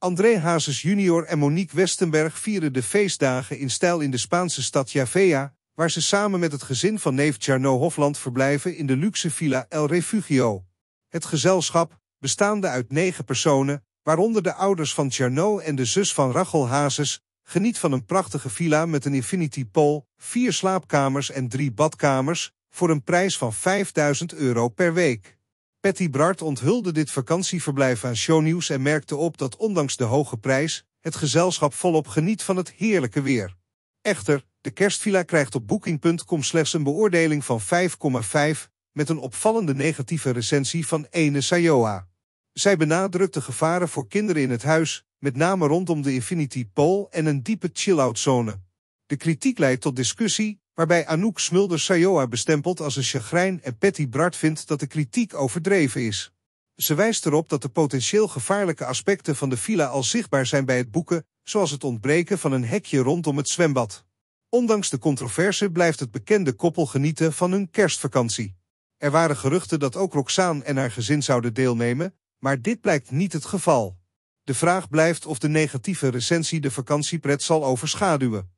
André Hazes junior en Monique Westenberg vieren de feestdagen in stijl in de Spaanse stad Javea, waar ze samen met het gezin van neef Jarno Hofland verblijven in de luxe villa El Refugio. Het gezelschap, bestaande uit negen personen, waaronder de ouders van Jarno en de zus van Rachel Hazes, geniet van een prachtige villa met een infinity pool, vier slaapkamers en drie badkamers, voor een prijs van 5000 euro per week. Patty Bart onthulde dit vakantieverblijf aan shownieuws en merkte op dat ondanks de hoge prijs het gezelschap volop geniet van het heerlijke weer. Echter, de kerstvilla krijgt op booking.com slechts een beoordeling van 5,5 met een opvallende negatieve recensie van Ene Sayoa. Zij benadrukt de gevaren voor kinderen in het huis, met name rondom de Infinity Pool en een diepe chill-out zone. De kritiek leidt tot discussie, waarbij Anouk Smulders Sayoa bestempelt als een chagrijn en Patty Bart vindt dat de kritiek overdreven is. Ze wijst erop dat de potentieel gevaarlijke aspecten van de villa al zichtbaar zijn bij het boeken, zoals het ontbreken van een hekje rondom het zwembad. Ondanks de controverse blijft het bekende koppel genieten van hun kerstvakantie. Er waren geruchten dat ook Roxaan en haar gezin zouden deelnemen, maar dit blijkt niet het geval. De vraag blijft of de negatieve recensie de vakantiepret zal overschaduwen.